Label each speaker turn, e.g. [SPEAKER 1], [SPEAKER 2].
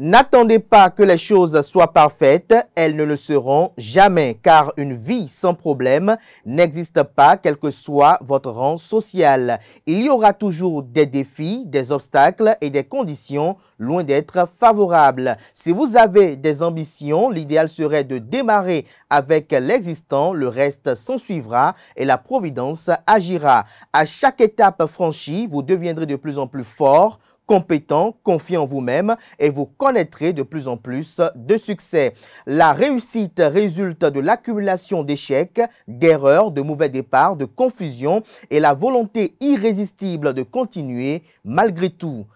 [SPEAKER 1] N'attendez pas que les choses soient parfaites, elles ne le seront jamais, car une vie sans problème n'existe pas, quel que soit votre rang social. Il y aura toujours des défis, des obstacles et des conditions loin d'être favorables. Si vous avez des ambitions, l'idéal serait de démarrer avec l'existant, le reste s'en suivra et la providence agira. À chaque étape franchie, vous deviendrez de plus en plus fort, compétent, confiant en vous-même et vous connaîtrez de plus en plus de succès. La réussite résulte de l'accumulation d'échecs, d'erreurs, de mauvais départs, de confusion et la volonté irrésistible de continuer malgré tout.